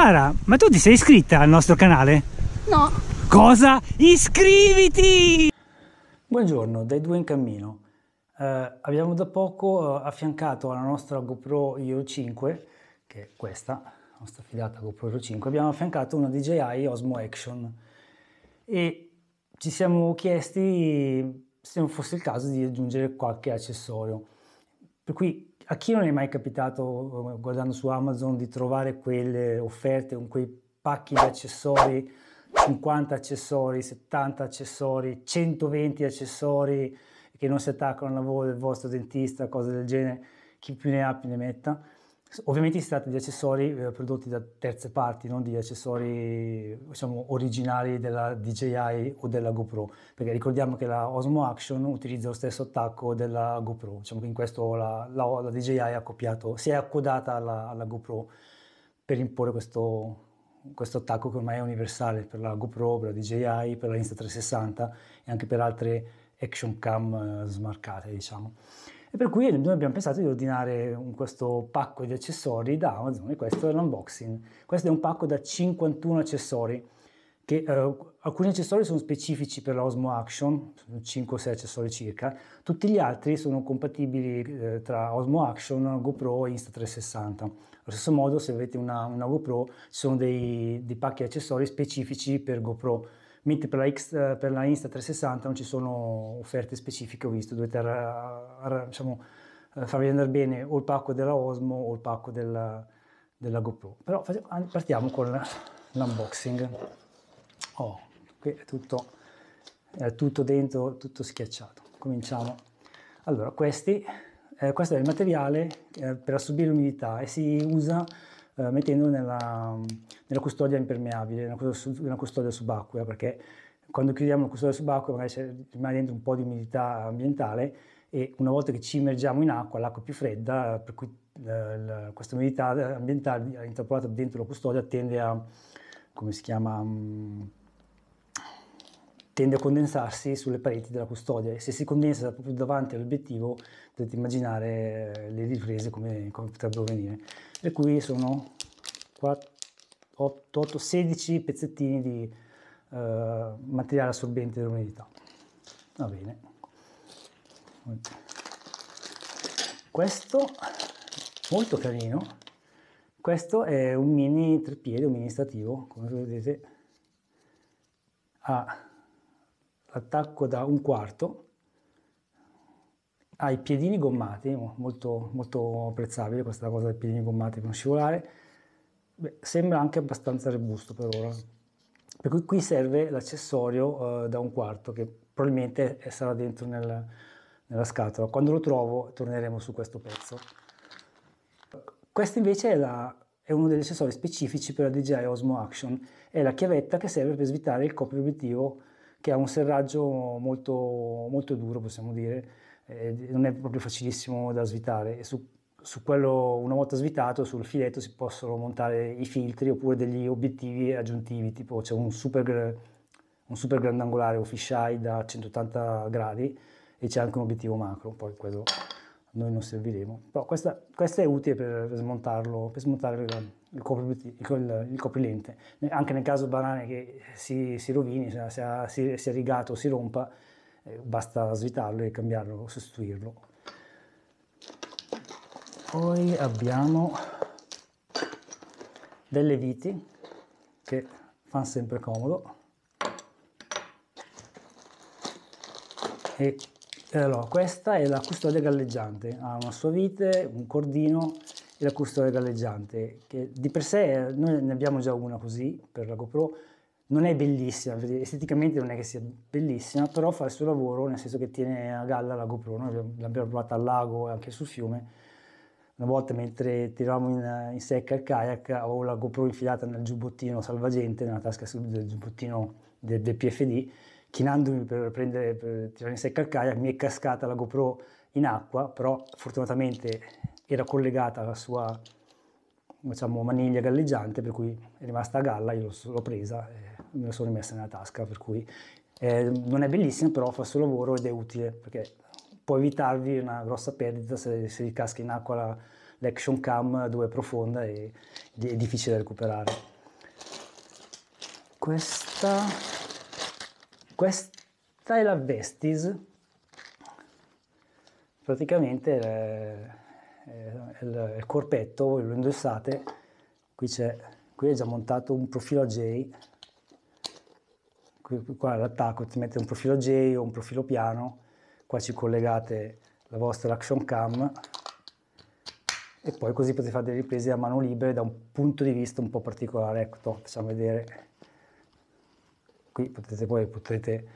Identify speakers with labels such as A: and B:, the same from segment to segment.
A: Sara, ma tu ti sei iscritta al nostro canale? No. Cosa? Iscriviti! Buongiorno, dai due in cammino. Eh, abbiamo da poco eh, affiancato alla nostra GoPro Hero 5, che è questa, la nostra fidata GoPro Hero 5, abbiamo affiancato una DJI Osmo Action e ci siamo chiesti se non fosse il caso di aggiungere qualche accessorio. Per cui a chi non è mai capitato, eh, guardando su Amazon, di trovare quelle offerte con quei pacchi di accessori, 50 accessori, 70 accessori, 120 accessori che non si attaccano al lavoro del vostro dentista, cose del genere, chi più ne ha più ne metta. Ovviamente si tratta di accessori eh, prodotti da terze parti, non di accessori diciamo, originali della DJI o della GoPro, perché ricordiamo che la Osmo Action utilizza lo stesso attacco della GoPro, diciamo che in questo la, la, la DJI ha copiato, si è accodata alla, alla GoPro per imporre questo, questo attacco che ormai è universale per la GoPro, per la DJI, per la Insta360 e anche per altre action cam eh, smarcate, diciamo. E per cui noi abbiamo pensato di ordinare un, questo pacco di accessori da Amazon e questo è l'unboxing. Questo è un pacco da 51 accessori. Che, eh, alcuni accessori sono specifici per la Osmo Action, 5 o 6 accessori circa, tutti gli altri sono compatibili eh, tra Osmo Action, GoPro e Insta360. Allo stesso modo se avete una, una GoPro ci sono dei, dei pacchi accessori specifici per GoPro, mentre per la, X, eh, per la Insta360 non ci sono offerte specifiche, ho visto, dovete ar- diciamo, eh, farvi andare bene o il pacco della Osmo o il pacco della, della GoPro. Però partiamo con l'unboxing. Oh, qui è tutto, è tutto dentro, tutto schiacciato. Cominciamo. Allora, questi, eh, questo è il materiale eh, per assorbire l'umidità e si usa eh, mettendolo nella, nella, custodia impermeabile, nella custodia, subacquea, perché quando chiudiamo la custodia subacquea magari rimane dentro un po' di umidità ambientale e una volta che ci immergiamo in acqua, l'acqua è più fredda, per cui eh, questa umidità ambientale intrappolata dentro la custodia tende a, come si chiama, mh, mm, tende a condensarsi sulle pareti della custodia e se si condensa proprio davanti all'obiettivo potete immaginare eh, le riprese come, come potrebbero venire e qui sono 4, 8, 8, 16 pezzettini di eh, materiale assorbente dell'umidità. Va bene. Questo, molto carino, questo è un mini treppiede, un mini stativo, come vedete ha l'attacco da un quarto ha ah, i piedini gommati, molto, molto apprezzabile questa cosa dei piedini gommati per non scivolare, Beh, sembra anche abbastanza robusto per ora. Per cui qui serve l'accessorio eh, da un quarto che probabilmente eh, sarà dentro nel, nella scatola. Quando lo trovo torneremo su questo pezzo. Questo invece è, la, è uno degli accessori specifici per la DJI Osmo Action, è la chiavetta che serve per svitare il copri obiettivo che ha un serraggio molto, molto duro possiamo dire eh, non è proprio facilissimo da svitare. E su, su, quello, una volta svitato, sul filetto si possono montare i filtri oppure degli obiettivi aggiuntivi, tipo c'è un super, un super grandangolare o fisheye da 180 gradi e c'è anche un obiettivo macro, poi questo noi non serviremo. Però questa, questa è utile per, smontarlo, per smontare il, il, copri, il, il coprilente. Anche nel caso banale che si, si rovini, cioè, sia, sia rigato o si rompa, eh, basta svitarlo e cambiarlo, sostituirlo. Poi abbiamo delle viti che fanno sempre comodo. E allora, questa è la custodia galleggiante, ha una sua vite, un cordino e la custodia galleggiante, che di per sé eh, noi ne abbiamo già una così per la GoPro, non è bellissima, esteticamente non è che sia bellissima, però fa il suo lavoro, nel senso che tiene a galla la GoPro, noi l'abbiamo provata al lago e anche sul fiume, una volta mentre tiravamo in, in, secca il kayak avevo la GoPro infilata nel giubbottino salvagente, nella tasca del giubbottino del, del PFD, chinandomi per, prendere, per tirare in secca il kayak mi è cascata la GoPro in acqua, però fortunatamente era collegata alla sua diciamo, maniglia galleggiante, per cui è rimasta a galla, io l'ho presa. E me la sono rimessa nella tasca, per cui eh, non è bellissima, però fa il suo lavoro ed è utile perché può evitarvi una grossa perdita se, se vi casca in acqua la, l'action cam dove è profonda e è difficile da recuperare. Questa, questa è la Vestis, praticamente è, è, è il, corpetto, lo indossate, qui, qui è già montato un profilo a J qua all'attacco ti mette un profilo J o un profilo piano, qua ci collegate la vostra action cam e poi così potete fare delle riprese a mano libera da un punto di vista un po' particolare, ecco, to, facciamo vedere, qui potete poi potete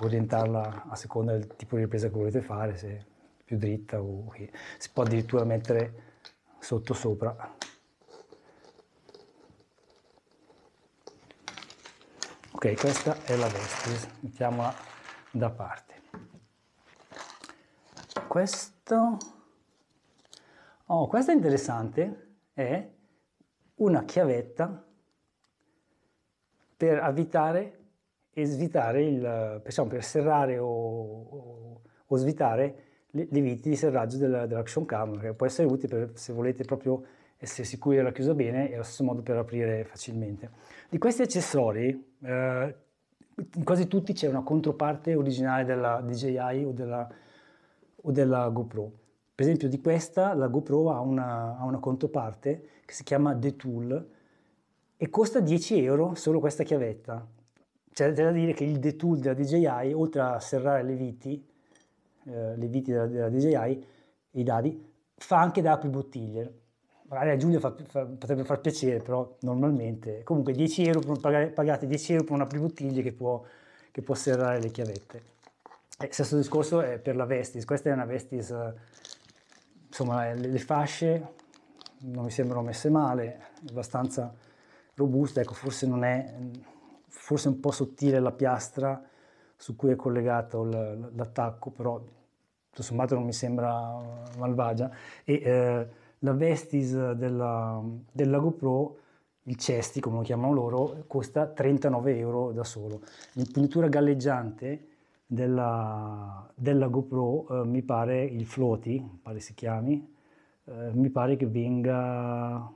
A: orientarla a seconda del tipo di ripresa che volete fare, se più dritta o qui, si può addirittura mettere sotto sopra Ok, questa è la vestris, mettiamola da parte. Questo, oh, questa è interessante, è una chiavetta per avvitare e svitare, il, diciamo, per serrare o, o, o svitare le, le, viti di serraggio dell'action camera che può essere utile per, se volete proprio essere sicuri era chiusa bene e allo stesso modo per aprire facilmente. Di questi accessori, eh, in quasi tutti c'è una controparte originale della DJI o della, o della GoPro. Per esempio di questa la GoPro ha una, ha una controparte che si chiama The Tool e costa 10 euro solo questa chiavetta. C'è da dire che il The Tool della DJI, oltre a serrare le viti, eh, le viti della, della DJI, i dadi, fa anche da apri bottiglier magari a Giulia fa, fa, potrebbe far piacere, però normalmente, comunque 10 euro, pagare, pagate 10 euro per una apribottiglie che può, che può serrare le chiavette. E eh, stesso discorso è per la Vestis, questa è una Vestis, insomma le, le fasce non mi sembrano messe male, abbastanza robusta, ecco forse non è, forse un po' sottile la piastra su cui è collegato l'attacco, però tutto sommato non mi sembra malvagia. E, eh, la Vestis della, della GoPro il Cesti come lo chiamano loro costa 39 euro da solo l'impugnatura galleggiante della, della GoPro eh, mi pare il Floti pare si chiami eh, mi pare che venga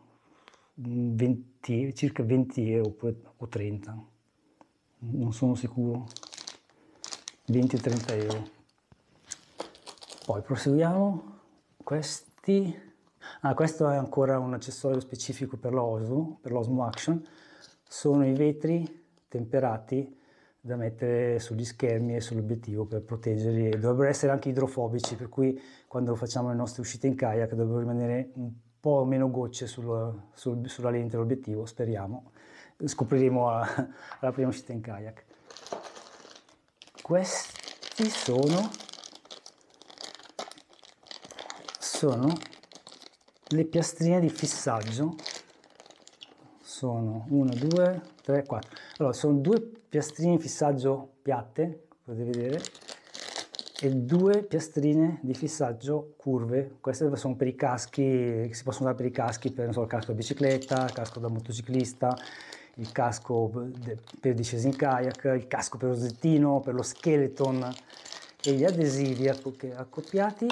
A: 20, mm, circa 20 euro o 30 non sono sicuro 20 30 euro poi proseguiamo questi Ah, questo è ancora un accessorio specifico per l'OSMO, per l'OSMO Action. Sono i vetri temperati da mettere sugli schermi e sull'obiettivo per proteggerli. Dovrebbero essere anche idrofobici, per cui quando facciamo le nostre uscite in kayak dovrebbero rimanere un po' meno gocce sul, sul, sulla lente dell'obiettivo, speriamo. Scopriremo alla prima uscita in kayak. Questi sono, sono le piastrine di fissaggio sono 1, 2, 3, 4. Allora, sono due piastrine di fissaggio piatte, potete vedere, e due piastrine di fissaggio curve. Queste sono per i caschi, si possono usare per i caschi, per so, il casco da bicicletta, il casco da motociclista, il casco per discesa in kayak, il casco per lo zettino, per lo skeleton e gli adesivi accoppiati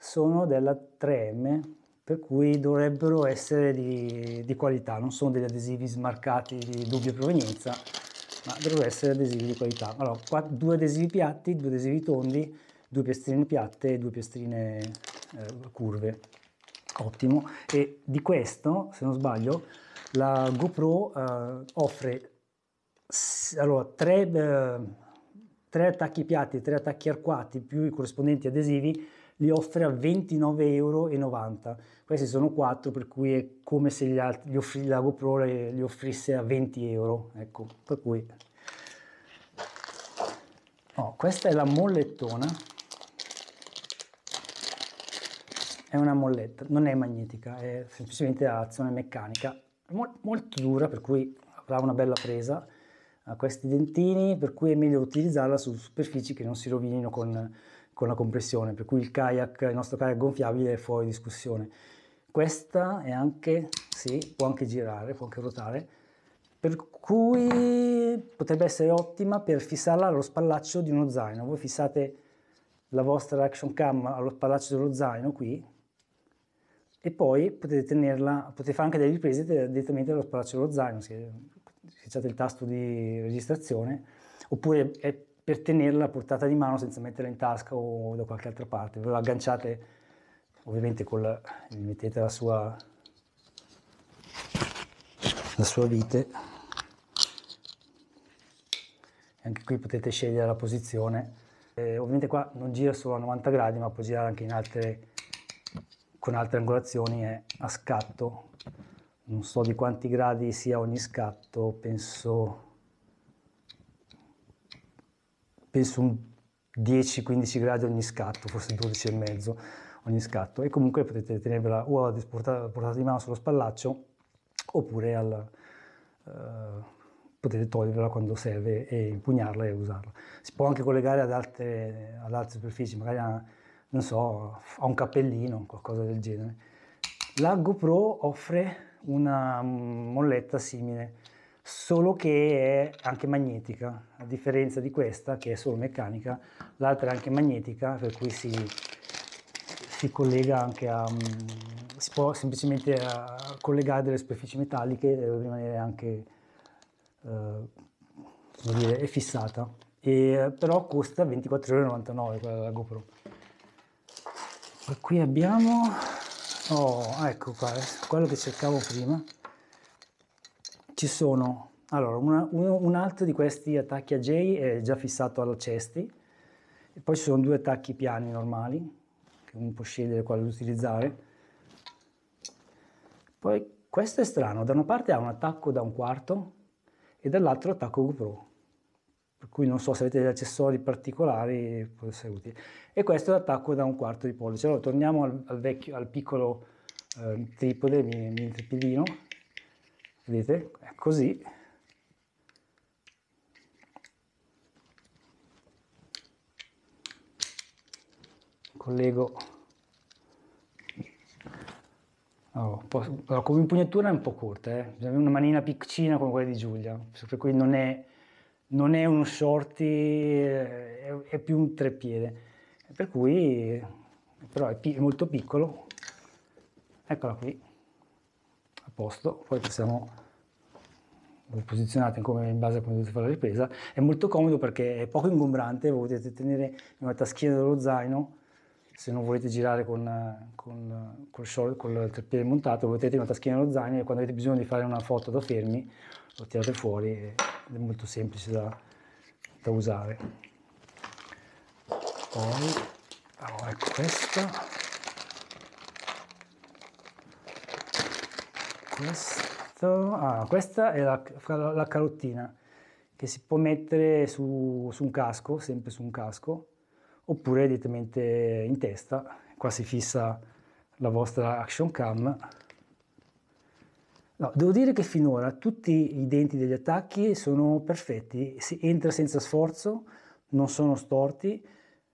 A: sono della 3M per cui dovrebbero essere di, di qualità, non sono degli adesivi smarcati di dubbia provenienza, ma dovrebbero essere adesivi di qualità. Allora, qua, due adesivi piatti, due adesivi tondi, due piastrine piatte e due piastrine eh, curve. Ottimo. E di questo, se non sbaglio, la GoPro eh, offre allora, tre, eh, tre attacchi piatti, tre attacchi arcuati più i corrispondenti adesivi li offre a 29,90 euro. Questi sono 4 per cui è come se gli altri, gli offri, la GoPro li offrisse a 20 euro. Ecco, per cui... Oh, questa è la mollettona. È una molletta, non è magnetica, è semplicemente azione meccanica. Mol, molto dura, per cui avrà una bella presa a questi dentini, per cui è meglio utilizzarla su superfici che non si rovinino con con la compressione, per cui il kayak, il nostro kayak gonfiabile è fuori discussione. Questa è anche, sì, può anche girare, può anche ruotare, per cui potrebbe essere ottima per fissarla allo spallaccio di uno zaino. Voi fissate la vostra action cam allo spallaccio dello zaino qui e poi potete tenerla, potete fare anche delle riprese direttamente allo spallaccio dello zaino, se schiacciate il tasto di registrazione, oppure è per tenerla a portata di mano senza metterla in tasca o da qualche altra parte. Ve la agganciate ovviamente col, mettete la sua, la sua vite. E anche qui potete scegliere la posizione. E ovviamente qua non gira solo a 90 gradi ma può girare anche in altre, con altre angolazioni e a scatto. Non so di quanti gradi sia ogni scatto, penso penso un 10-15 gradi ogni scatto, forse 12 e mezzo ogni scatto e comunque potete tenervela o a portata, portata di mano sullo spallaccio oppure al, eh, potete toglierla quando serve e impugnarla e usarla. Si può anche collegare ad altre, ad altre superfici, magari a, non so, a un cappellino, qualcosa del genere. La GoPro offre una molletta simile solo che è anche magnetica, a differenza di questa che è solo meccanica, l'altra è anche magnetica, per cui si, si collega anche a... Mm, si può semplicemente collegare delle superfici metalliche e eh, rimanere anche... Eh, dire, è fissata, e, però costa 24,99€ quella della GoPro. qui abbiamo, oh, ecco qua, eh, quello che cercavo prima, ci sono, allora, una, un, un, altro di questi attacchi a J è già fissato alla cesti, e poi ci sono due attacchi piani normali, che uno può scegliere quale utilizzare. Poi questo è strano, da una parte ha un attacco da un quarto e dall'altro attacco GoPro, per cui non so se avete degli accessori particolari, può essere utile. E questo è l'attacco da un quarto di pollice. Allora torniamo al, al, vecchio, al piccolo eh, tripode, l'intripidino vedete è così collego allora, posso, allora, come impugnatura è un po' corta eh? una manina piccina come quella di Giulia per cui non è, non è uno shorty eh, è, è, più un treppiede per cui però è, pi, è molto piccolo eccola qui posto, poi possiamo voi posizionate come, in base a come dovete fare la ripresa, è molto comodo perché è poco ingombrante, voi potete tenere in una taschina dello zaino, se non volete girare con, con, col, short, il treppiede montato, potete in una taschina dello zaino e quando avete bisogno di fare una foto da fermi lo tirate fuori ed è molto semplice da, da usare. Poi, oh, ecco questa. Questo, ah, questa è la, la, carottina che si può mettere su, su un casco, sempre su un casco, oppure direttamente in testa. Qua si fissa la vostra action cam. No, devo dire che finora tutti i denti degli attacchi sono perfetti, si entra senza sforzo, non sono storti,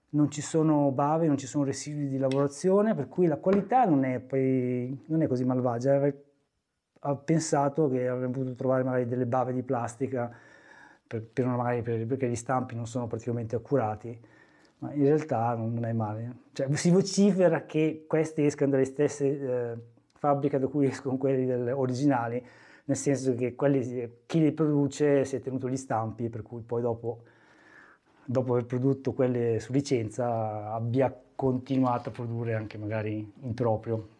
A: non ci sono bave, non ci sono residui di lavorazione, per cui la qualità non è, poi, non è così malvagia, ho pensato che avremmo potuto trovare magari delle bave di plastica per, per magari per, perché gli stampi non sono praticamente accurati, ma in realtà non, è male. Cioè, si vocifera che questi escano dalle stesse eh, fabbriche da cui escono quelli originali, nel senso che quelli, chi li produce si è tenuto gli stampi, per cui poi dopo, dopo aver prodotto quelle su licenza abbia continuato a produrre anche magari in proprio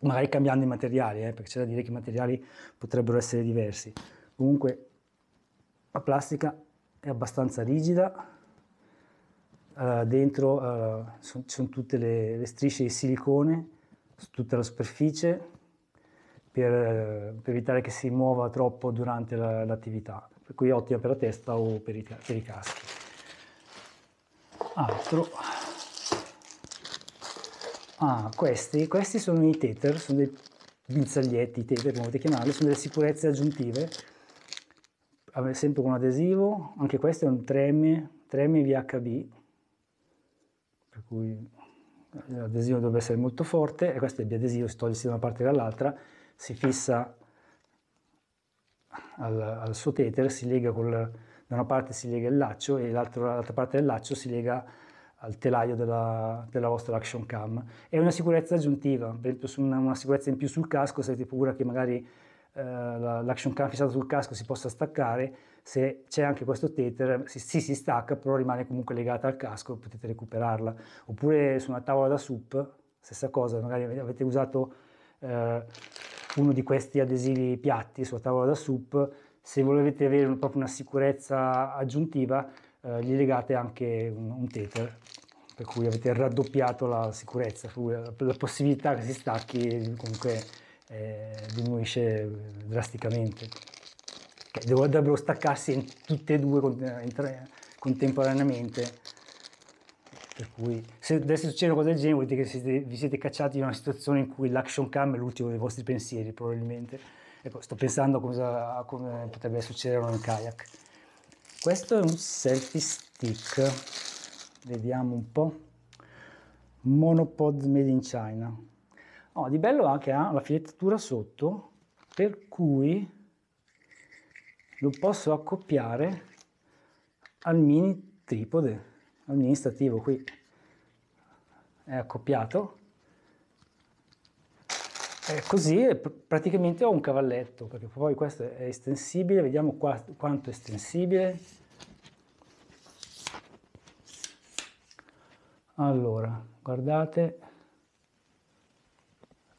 A: magari cambiando i materiali, eh, perché c'è da dire che i materiali potrebbero essere diversi. Comunque la plastica è abbastanza rigida, uh, dentro uh, eh, sono, ci sono tutte le, le, strisce di silicone su tutta la superficie per, eh, per evitare che si muova troppo durante la, l'attività, per cui è ottima per la testa o per i, per i caschi. Altro. Ah, questi, questi sono i tether, sono dei pinzaglietti, tether come volete chiamarli, sono delle sicurezze aggiuntive, sempre con adesivo, anche questo è un 3M, 3M VHB, per cui l'adesivo dovrebbe essere molto forte, e questo è il biadesivo, si toglie da una parte e dall'altra, si fissa al, al, suo tether, si lega col, da una parte si lega il laccio e l'altra parte del laccio si lega al telaio della, della, vostra action cam. È una sicurezza aggiuntiva, per esempio una, una sicurezza in più sul casco, se avete paura che magari eh, l'action cam fissata sul casco si possa staccare, se c'è anche questo tether, si, si, si stacca, però rimane comunque legata al casco, potete recuperarla. Oppure su una tavola da sup, stessa cosa, magari avete usato eh, uno di questi adesivi piatti sulla tavola da sup, se volete avere proprio una sicurezza aggiuntiva, eh, gli legate anche un, un, tether, per cui avete raddoppiato la sicurezza, la, possibilità che si stacchi comunque eh, diminuisce drasticamente. Okay, dovrebbero staccarsi in tutte e due contemporaneamente. Per cui se adesso succede una cosa del genere vuol dire che siete, vi siete cacciati in una situazione in cui l'action cam è l'ultimo dei vostri pensieri probabilmente. Ecco, sto pensando a cosa, a come potrebbe succedere un kayak questo è un selfie stick vediamo un po monopod made in china oh, di bello ha che ha la filettatura sotto per cui lo posso accoppiare al mini tripode al mini stativo qui è accoppiato eh, così praticamente ho un cavalletto, perché poi questo è estensibile, vediamo qua, quanto è estensibile. Allora, guardate,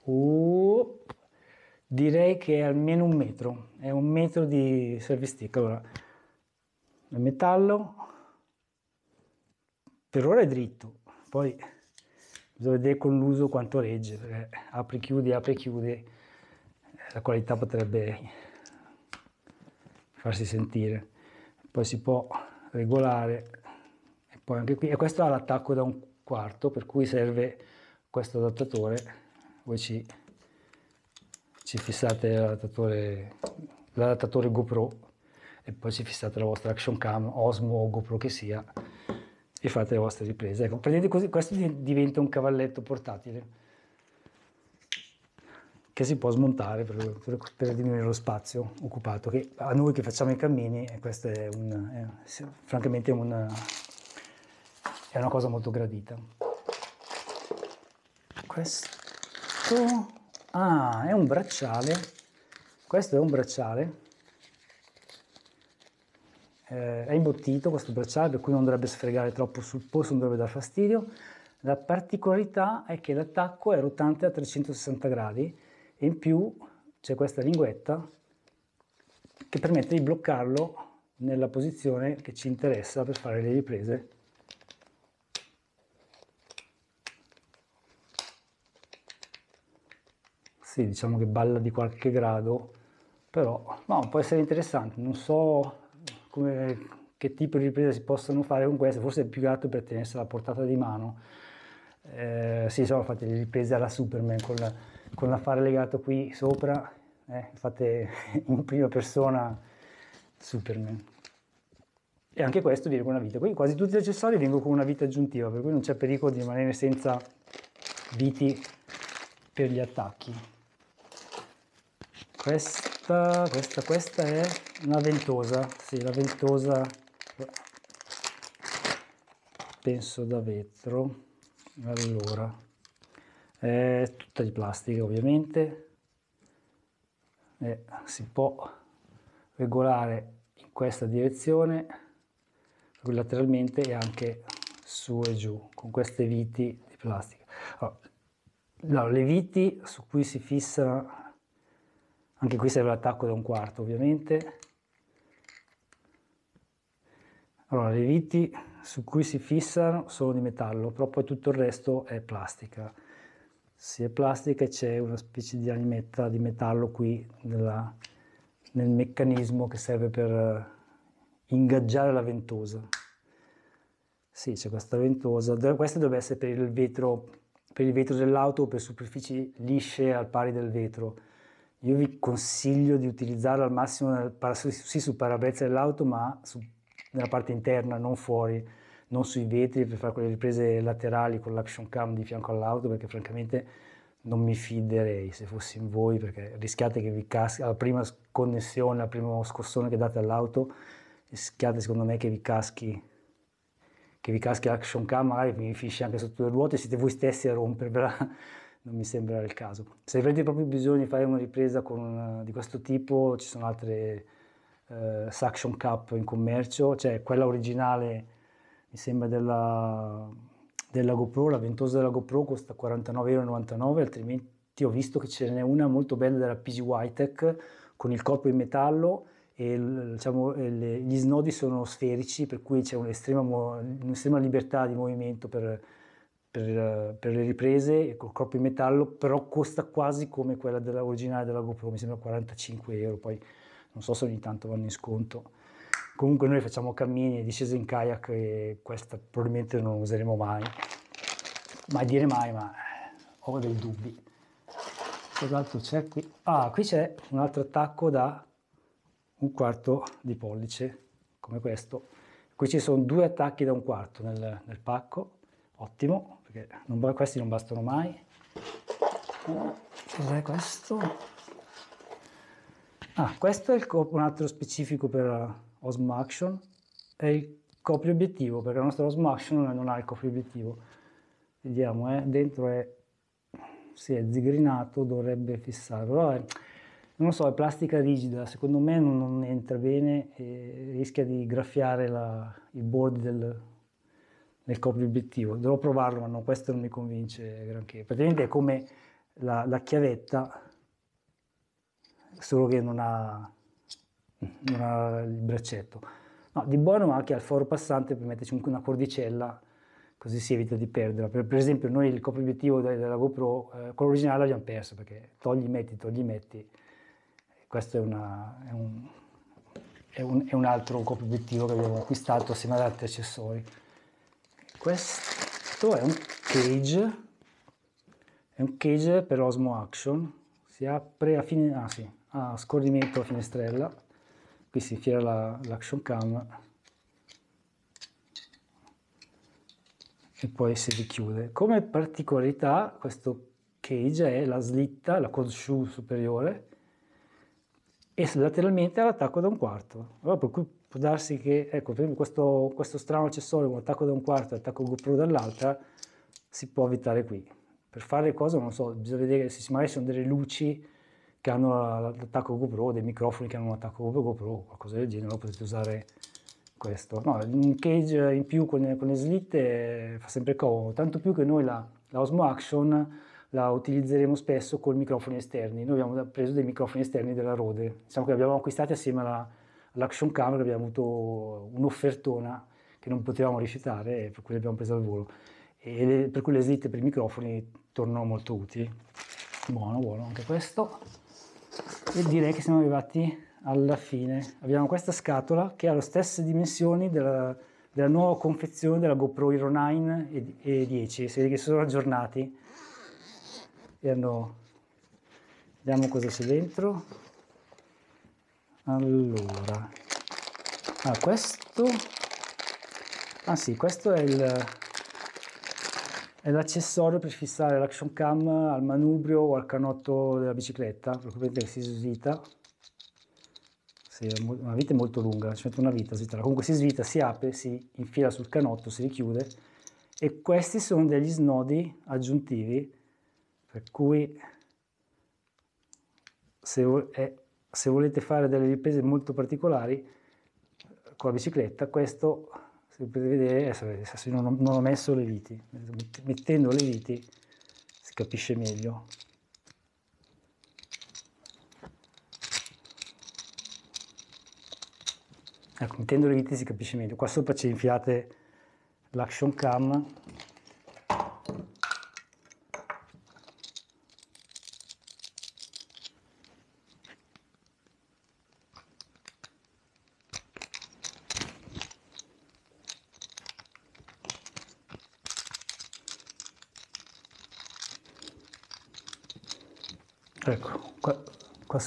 A: uh, direi che è almeno un metro, è un metro di service stick. Allora, il metallo per ora è dritto, poi bisogna vedere con l'uso quanto regge, perché apri chiudi, apri chiudi, eh, la qualità potrebbe farsi sentire. Poi si può regolare e poi anche qui, e questo ha l'attacco da un quarto, per cui serve questo adattatore, voi ci, ci fissate l'adattatore, l'adattatore GoPro e poi ci fissate la vostra action cam, Osmo o GoPro che sia, e fate le vostre riprese. Ecco, prendete così, questo diventa un cavalletto portatile che si può smontare per, per, per, diminuire lo spazio occupato, che a noi che facciamo i cammini, eh, questo è, un, è francamente un, è una cosa molto gradita. Questo ah, è un bracciale, questo è un bracciale eh, è imbottito questo bracciale per cui non dovrebbe sfregare troppo sul polso, non dovrebbe dar fastidio. La particolarità è che l'attacco è rotante a 360 gradi e in più c'è questa linguetta che permette di bloccarlo nella posizione che ci interessa per fare le riprese. Sì, diciamo che balla di qualche grado, però no, può essere interessante, non so come, che tipo di riprese si possono fare con queste, forse è più che altro per tenersela a portata di mano. Eh, sì, sono fatte le riprese alla Superman con, la, con l'affare legato qui sopra, eh, fatte in prima persona Superman. E anche questo viene con una vita. Quindi quasi tutti gli accessori vengono con una vita aggiuntiva, per cui non c'è pericolo di rimanere senza viti per gli attacchi. Questa, questa, questa è una ventosa, sì, la ventosa penso da vetro, allora, è tutta di plastica ovviamente, eh, si può regolare in questa direzione, lateralmente e anche su e giù, con queste viti di plastica. Allora, allora, le viti su cui si fissa, anche qui serve l'attacco da un quarto ovviamente, allora, le viti su cui si fissano sono di metallo, però poi tutto il resto è plastica. Se è plastica c'è una specie di animetta di metallo qui nella, nel meccanismo che serve per eh, ingaggiare la ventosa. Sì, c'è questa ventosa. Questa dovrebbe essere per il vetro, per il vetro dell'auto o per superfici lisce al pari del vetro. Io vi consiglio di utilizzarla al massimo sì, su parabrezza dell'auto, ma su nella parte interna, non fuori, non sui vetri per fare quelle riprese laterali con l'action cam di fianco all'auto perché francamente non mi fiderei se fossi in voi perché rischiate che vi caschi alla prima connessione, al primo scossone che date all'auto, rischiate secondo me che vi caschi che vi caschi l'action cam, magari vi finisce anche sotto le ruote, siete voi stessi a rompervela, non mi sembra il caso. Se avete proprio bisogno di fare una ripresa una, eh, di questo tipo, ci sono altre eh, Suction Cup in commercio, cioè quella originale mi sembra della, della GoPro, la ventosa della GoPro costa 49,99€, altrimenti ho visto che ce n'è una molto bella della PG Witek con il corpo in metallo e diciamo, gli snodi sono sferici per cui c'è un'estrema, un'estrema libertà di movimento per, per, per, le riprese col corpo in metallo, però costa quasi come quella originale della GoPro, mi sembra 45 euro, poi non so se ogni tanto vanno in sconto. Comunque noi facciamo cammini e discese in kayak e questa probabilmente non useremo mai. Mai dire mai, ma ho dei dubbi. Cos'altro c'è qui? Ah, qui c'è un altro attacco da un quarto di pollice, come questo. Qui ci sono due attacchi da un quarto nel, nel pacco, ottimo, perché non, questi non bastano mai. Cos'è questo? Ah, questo è cop- un altro specifico per uh, Osm Action, è il copri obiettivo, perché la nostra Osm Action non ha il copri obiettivo. Vediamo, eh, dentro è, sì, è zigrinato, dovrebbe fissarlo. però è, non lo so, è plastica rigida, secondo me non, non entra bene e rischia di graffiare la, i bordi del, del copri obiettivo. Devo provarlo, ma no, questo non mi convince granché. Praticamente è come la, la chiavetta solo che non ha, non ha il braccetto. No, di buono anche al foro passante per metterci una cordicella, così si evita di perderla. Per, per esempio noi il copio obiettivo della GoPro, eh, quello originale l'abbiamo perso perché togli, metti, togli, metti. Questo è, una, è, un, è, un, è un, altro copio obiettivo che abbiamo acquistato assieme ad altri accessori. Questo è un cage, è un cage per Osmo Action, si apre a fine... Ah sì, a scorrimento a finestrella, qui si infila la, l'action cam e poi si richiude. Come particolarità questo cage è la slitta, la consciù superiore e lateralmente all'attacco da un quarto. Allora per cui può darsi che ecco, questo, questo strano accessorio un attacco da un quarto e attacco GoPro dall'altra si può evitare qui. Per fare cosa non so, bisogna vedere se magari sono delle luci che hanno l'attacco GoPro, dei microfoni che hanno un attacco GoPro qualcosa del genere, lo potete usare questo. No, un cage in più con, con le slitte fa sempre comodo, tanto più che noi la, la Osmo Action la utilizzeremo spesso con microfoni esterni. Noi abbiamo preso dei microfoni esterni della Rode, diciamo che abbiamo acquistati assieme alla, all'action camera, abbiamo avuto un'offertona che non potevamo rifiutare, per cui abbiamo presa al volo. E le, per cui le slitte per i microfoni tornano molto utili. Buono, buono anche questo e direi che siamo arrivati alla fine. Abbiamo questa scatola che ha le stesse dimensioni della, della nuova confezione della GoPro Hero 9 e, e 10, si vede che sono aggiornati. E hanno... Vediamo cosa c'è dentro. Allora, ah, questo... Ah sì, questo è il, è l'accessorio per fissare l'action cam al manubrio o al canotto della bicicletta, probabilmente si svita. Sì, una vita è molto lunga, ci mette una vita svitare. Comunque si svita, si apre, si infila sul canotto, si richiude. E questi sono degli snodi aggiuntivi, per cui se, vo eh, se volete fare delle riprese molto particolari con la bicicletta, questo se potete vedere, adesso non ho, non ho messo le viti, mettendo le viti si capisce meglio. Ecco, mettendo le viti si capisce meglio. Qua sopra c'è infiate l'action cam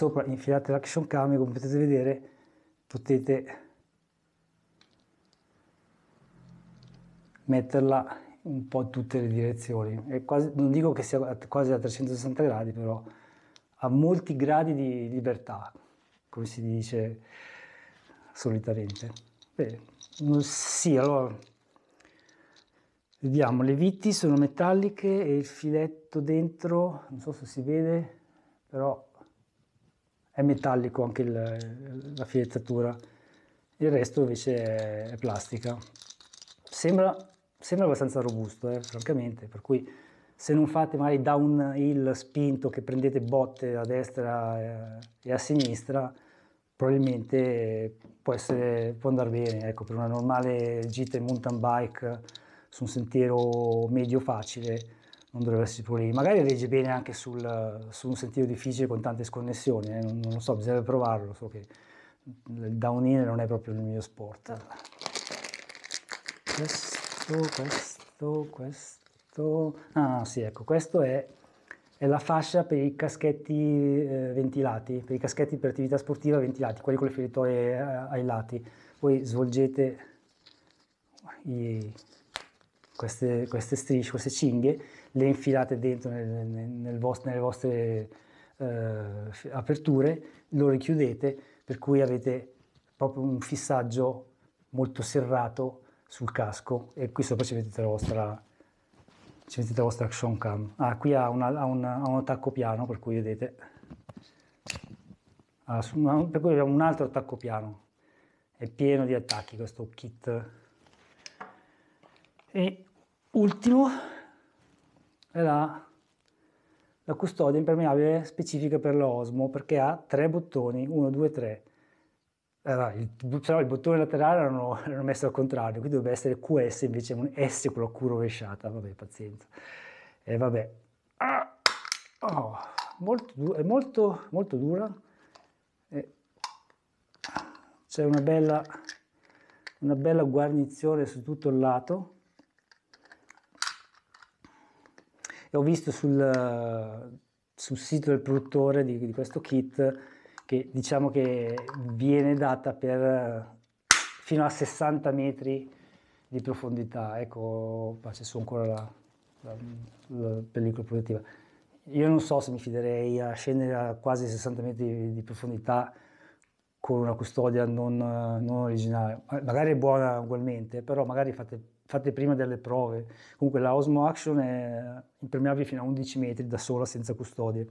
A: sopra infilate l'action cam e come potete vedere potete metterla un po' in tutte le direzioni quasi, non dico che sia quasi a 360 gradi però ha molti gradi di libertà come si dice solitamente Bene, sì allora vediamo le viti sono metalliche e il filetto dentro non so se si vede però è metallico anche il, la filettatura, il resto invece è, è plastica. Sembra, sembra, abbastanza robusto, eh, francamente, per cui se non fate mai downhill spinto che prendete botte a destra eh, e a sinistra, probabilmente può, essere, può andare bene ecco, per una normale gita in mountain bike su un sentiero medio facile non dovrebbe esserci problemi. Magari legge bene anche sul, su un sentiero difficile con tante sconnessioni, eh? non, non, lo so, bisogna provarlo, so che il downhill non è proprio il mio sport. Questo, questo, questo... Ah, sì, ecco, questo è, è la fascia per i caschetti eh, ventilati, per i caschetti per attività sportiva ventilati, quelli con le feritoie eh, ai lati. Poi svolgete i, queste, queste strisce, queste cinghie, le infilate dentro nel, nel, nel nelle vostre eh, aperture, lo richiudete, per cui avete proprio un fissaggio molto serrato sul casco e qui sopra ci mettete la vostra ci mettete la vostra action cam ah qui ha, una, ha, un, ha un, attacco piano per cui vedete ah, su, una, per cui abbiamo un altro attacco piano è pieno di attacchi questo kit e ultimo è la, la custodia impermeabile specifica per la Osmo perché ha tre bottoni, 1, 2, 3. Allora, il, però il bottone laterale erano, erano messo al contrario, quindi dovrebbe essere QS invece un S con la Q rovesciata, vabbè pazienza. E vabbè, ah, oh, molto, è molto, molto dura, c'è una bella, una bella guarnizione su tutto il lato, e ho visto sul, sul sito del produttore di, di, questo kit che diciamo che viene data per fino a 60 metri di profondità, ecco, qua c'è su ancora la, la, la pellicola protettiva. Io non so se mi fiderei a scendere a quasi 60 metri di, di profondità con una custodia non, non originale, magari è buona ugualmente, però magari fate fatte prima delle prove. Comunque la Osmo Action è impermeabile fino a 11 metri da sola senza custodie.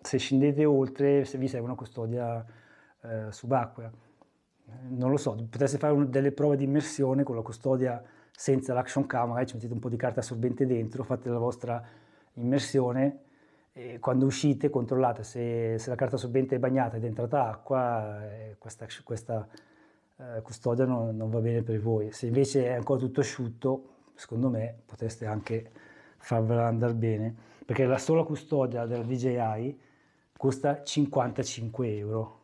A: Se scendete oltre, se vi serve una custodia eh, subacquea. Non lo so, potreste fare un, delle prove di immersione con la custodia senza l'action cam, magari ci mettete un po' di carta assorbente dentro, fate la vostra immersione e quando uscite controllate se, se la carta assorbente è bagnata ed è entrata acqua, eh, questa, questa eh, custodia non, non, va bene per voi. Se invece è ancora tutto asciutto, secondo me potreste anche farvela andare bene, perché la sola custodia della DJI costa 55 euro.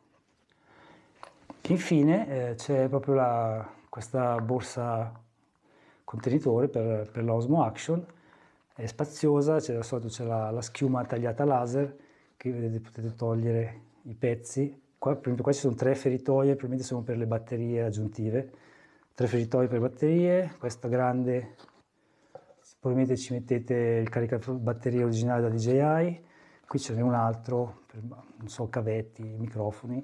A: Infine eh, c'è proprio la, questa borsa contenitore per, per l'Osmo Action, è spaziosa, c'è, da solito c'è la, la schiuma tagliata laser che vedete potete togliere i pezzi qua, qua ci sono tre feritoie, probabilmente sono per le batterie aggiuntive, tre feritoie per batterie, questa grande probabilmente ci mettete il caricatore caricabatterie originale da DJI, qui ce n'è un altro, per, non so, cavetti, microfoni,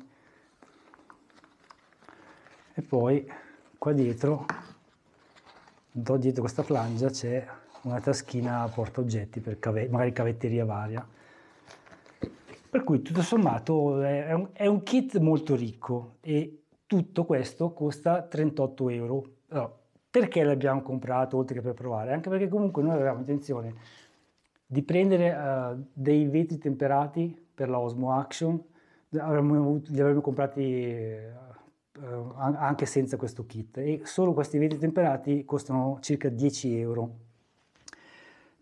A: e poi qua dietro, dietro questa flangia c'è una taschina porta oggetti per cave- magari cavetteria varia. Per cui tutto sommato è un, è un kit molto ricco e tutto questo costa 38 euro. Allora, perché l'abbiamo comprato oltre che per provare? Anche perché comunque noi avevamo intenzione di prendere uh, dei vetri temperati per la Osmo Action, avremmo avuto, li avremmo comprati uh, anche senza questo kit e solo questi vetri temperati costano circa 10 euro.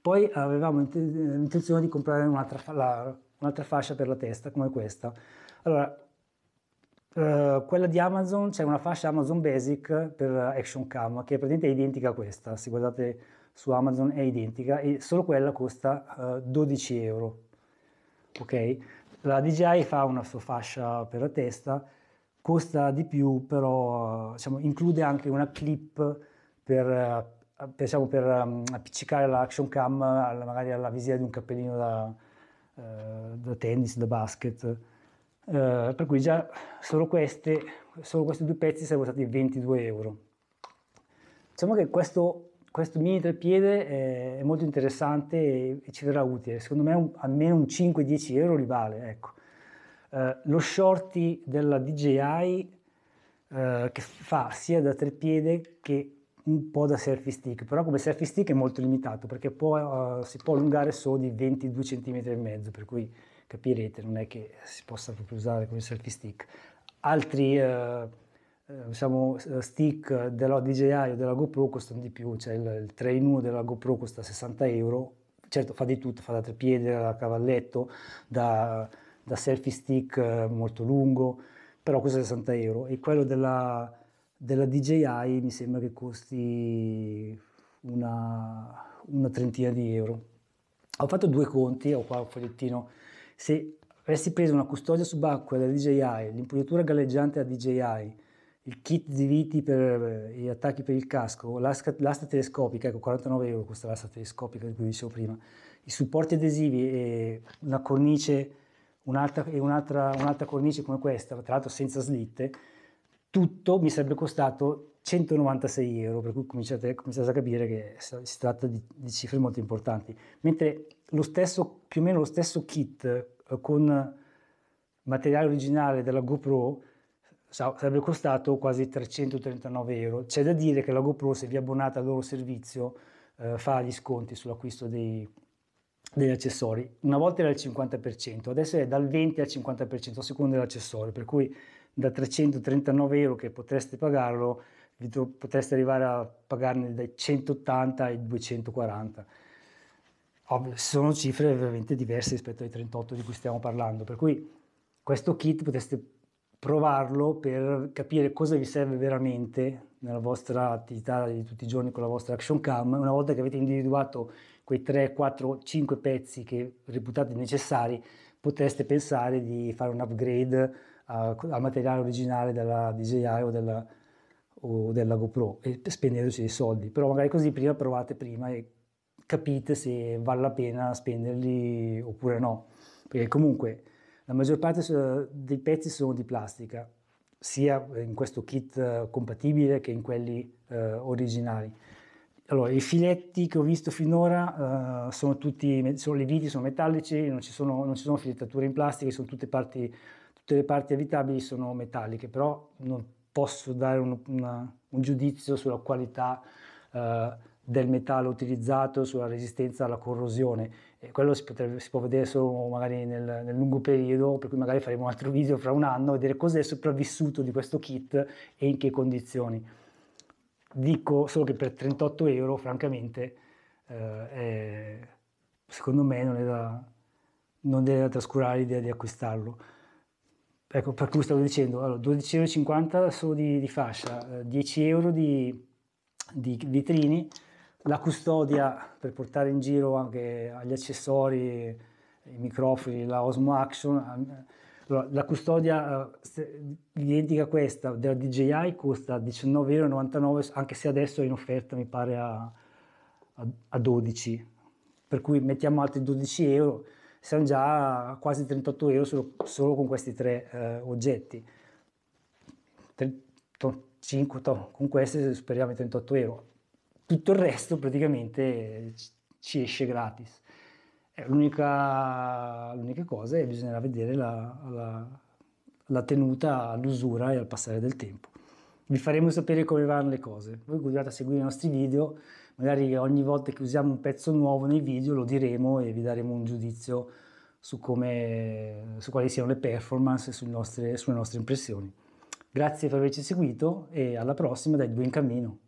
A: Poi avevamo intenzione di comprare un'altra la, un'altra fascia per la testa come questa. Allora, eh, quella di Amazon c'è una fascia Amazon Basic per Action Cam che è praticamente identica a questa, se guardate su Amazon è identica e solo quella costa eh, 12 euro. Ok? La DJI fa una sua fascia per la testa, costa di più, però eh, diciamo, include anche una clip per, eh, per, diciamo, per um, appiccicare l'action cam alla, magari alla visiera di un cappellino da, eh, da tennis, da basket. Uh, per cui già solo, queste, solo, questi due pezzi sarebbero stati 22 euro. Diciamo che questo, questo mini treppiede è, è molto interessante e, e, ci verrà utile. Secondo me un, almeno un 5-10 euro li vale. Ecco. Uh, lo shorty della DJI uh, che fa sia da treppiede che un po' da selfie stick, però come selfie stick è molto limitato perché può, uh, si può allungare solo di 22 cm e mezzo, per cui capirete, non è che si possa proprio usare come selfie stick. Altri uh, diciamo, stick della DJI o della GoPro costano di più, cioè il, il 3 in 1 della GoPro costa 60 euro, certo fa di tutto, fa da trepiede, da cavalletto, da, da selfie stick molto lungo, però costa 60 euro e quello della della DJI mi sembra che costi una, una trentina di euro. Ho fatto due conti, ho qua un fogliettino, se avessi preso una custodia subacquea della DJI, l'impugnatura galleggiante della DJI, il kit di viti per eh, gli attacchi per il casco, l'asta, l'asta telescopica, ecco 49 euro questa l'asta telescopica di cui dicevo prima, i supporti adesivi e una cornice, un'altra, e un'altra, un'altra cornice come questa, tra l'altro senza slitte, tutto mi sarebbe costato 196 euro, per cui cominciate, cominciate a capire che si tratta di, di, cifre molto importanti. Mentre lo stesso, più o meno lo stesso kit eh, con materiale originale della GoPro sarebbe costato quasi 339 euro. C'è da dire che la GoPro, se vi abbonate al loro servizio, eh, fa gli sconti sull'acquisto dei, degli accessori. Una volta era il 50%, adesso è dal 20 al 50% a seconda dell'accessorio, per cui da 339 euro che potreste pagarlo, potreste arrivare a pagarne dai 180 ai 240. Ovvio, sono cifre veramente diverse rispetto ai 38 di cui stiamo parlando, per cui questo kit potreste provarlo per capire cosa vi serve veramente nella vostra attività di tutti i giorni con la vostra action cam. Una volta che avete individuato quei 3, 4, 5 pezzi che reputate necessari, potreste pensare di fare un upgrade a, al materiale originale della DJI o della, o della GoPro e spendendoci dei soldi, però magari così prima provate prima e capite se vale la pena spenderli oppure no, perché comunque la maggior parte dei pezzi sono di plastica, sia in questo kit eh, compatibile che in quelli eh, originali. Allora, i filetti che ho visto finora eh, sono tutti, sono, le viti sono metallici, non ci sono, non ci sono filettature in plastica, sono tutte parti tutte le parti abitabili sono metalliche, però non posso dare un, una, un giudizio sulla qualità eh, del metallo utilizzato, sulla resistenza alla corrosione. E quello si, potrebbe, si, può vedere solo magari nel, nel, lungo periodo, per cui magari faremo un altro video fra un anno, vedere cos'è sopravvissuto di questo kit e in che condizioni. Dico solo che per 38 euro, francamente, eh, è, secondo me non è da, non è da trascurare l'idea di acquistarlo. Ecco, per cui stavo dicendo, allora, 12,50 euro solo di, di, fascia, 10 eh, euro di, di vitrini, la custodia per portare in giro anche gli accessori, i microfoni, la Osmo Action. Ehm, allora, la custodia eh, identica a questa della DJI costa 19,99 euro, anche se adesso è in offerta mi pare a, a, a 12 per cui mettiamo altri 12 euro siamo già a quasi 38 euro solo, solo con questi tre eh, oggetti. 5 con queste i 38 euro. Tutto il resto praticamente ci esce gratis. Eh, l'unica, l'unica cosa è che bisognerà vedere la, la, la tenuta all'usura e al passare del tempo. Vi faremo sapere come vanno le cose. Voi continuate a seguire i nostri video magari ogni volta che usiamo un pezzo nuovo nei video lo diremo e vi daremo un giudizio su, come, su quali siano le performance sulle nostre, sulle nostre impressioni. Grazie per averci seguito e alla prossima dai due in cammino.